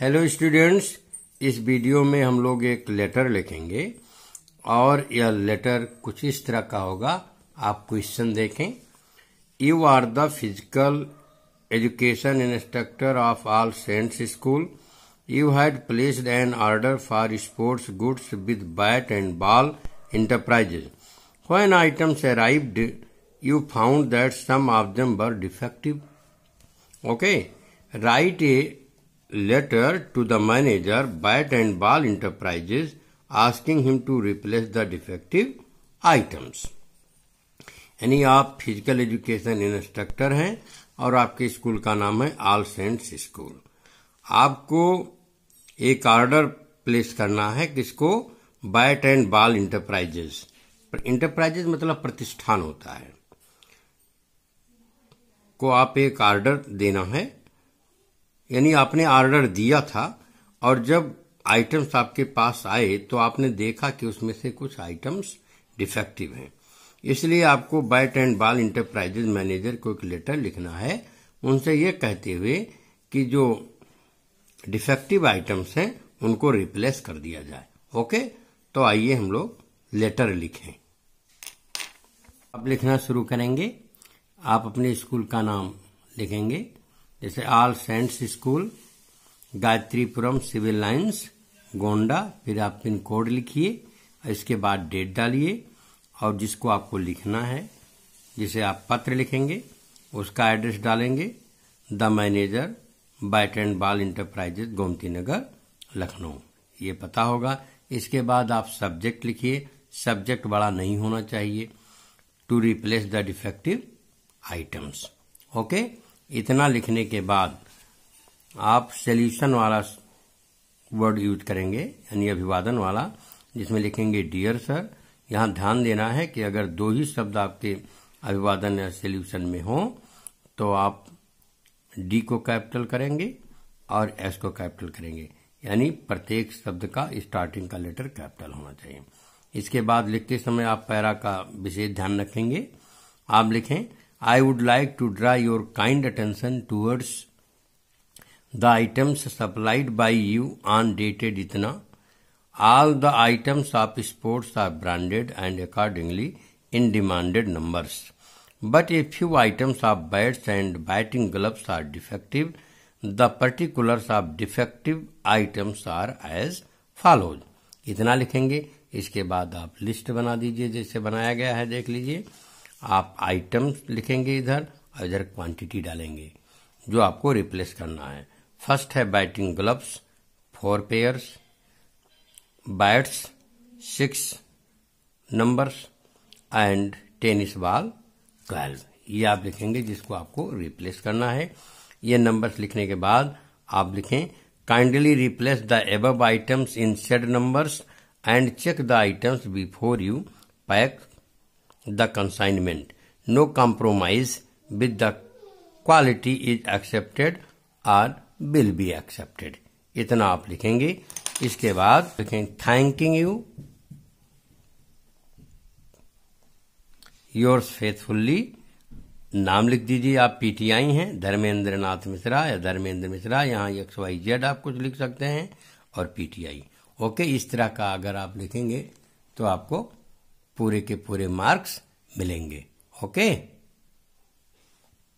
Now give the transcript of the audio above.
Hello students इस video में हम लोग एक लेटर लिखेंगे और यह लेटर कुछ इस तरह का होगा आप क्वेश्चन देखें you are the physical education instructor of All Saints School you had placed an order for sports goods with Bat and Ball Enterprises when items arrived, you found that some of them were defective. Okay. Write a letter to the manager Bat and Ball Enterprises asking him to replace the defective items यानी आप physical education instructor हैं और आपके school का नाम है all Saints school आपको एक ऑर्डर प्लेस करना है किसको Bat and Ball Enterprises Enterprises मतलब प्रतिष्ठान होता है को आप एक ऑर्डर देना है यानी आपने ऑर्डर दिया था और जब आइटम्स आपके पास आए तो आपने देखा कि उसमें से कुछ आइटम्स डिफेक्टिव हैं इसलिए आपको Bat and Ball Enterprises manager को एक लेटर लिखना है उनसे ये कहते हुए कि जो डिफेक्टिव आइटम्स हैं उनको रिप्लेस कर दिया जाए ओके तो आइए हम लोग लेटर लिखें अब लिखना शुरू करेंगे आप अपने स्कूल का नाम लिखेंगे जैसे All Saints School Gayatripuram Civil Lines Gonda फिर आप पिन कोड लिखिए और इसके बाद डेट डालिए और जिसको आपको लिखना है जिसे आप पत्र लिखेंगे उसका एड्रेस डालेंगे the manager Bat and Ball Enterprises Gomti Nagar Lucknow ये पता होगा इसके बाद आप सब्जेक्ट लिखिए सब्जेक्ट बड़ा नहीं होना चाहिए to replace the defective items okay इतना लिखने के बाद आप सेल्यूशन वाला वर्ड यूज करेंगे यानी अभिवादन वाला जिसमें लिखेंगे डियर सर यहां ध्यान देना है कि अगर दो ही शब्द आपके अभिवादन या सॉल्यूशन में हो तो आप डी को कैपिटल करेंगे और एस को कैपिटल करेंगे यानी प्रत्येक शब्द का स्टार्टिंग का लेटर कैपिटल होना चाहिए इसके बाद लिखते समय आप पैरा का विशेष ध्यान रखेंगे आप लिखें I would like to draw your kind attention towards the items supplied by you on dated itna. All the items of sports are branded and accordingly in demanded numbers. But a few items of bats and batting gloves are defective. The particulars of defective items are as follows. इतना लिखेंगे इसके बाद आप list बना दीजिए जैसे बनाया गया है देख लीजिए आप आइटम्स लिखेंगे इधर और इधर क्वांटिटी डालेंगे जो आपको रिप्लेस करना है फर्स्ट है batting gloves four pairs bats six numbers and tennis ball twelve ये आप लिखेंगे जिसको आपको रिप्लेस करना है ये नंबर्स लिखने के बाद आप लिखें kindly replace the above items in said numbers and check the items before you pack the consignment. No compromise with the quality is accepted or will be accepted. इतना आप लिखेंगे इसके बाद लिखें थैंकिंग यू योर्स फेथफुल्ली नाम लिख दीजिए आप पीटीआई हैं धर्मेंद्र नाथ मिश्रा या धर्मेंद्र मिश्रा यहाँ एक्स वाई जेड आप कुछ लिख सकते हैं और पीटीआई ओके इस तरह का अगर आप लिखेंगे तो आपको पूरे के पूरे मार्क्स मिलेंगे ओके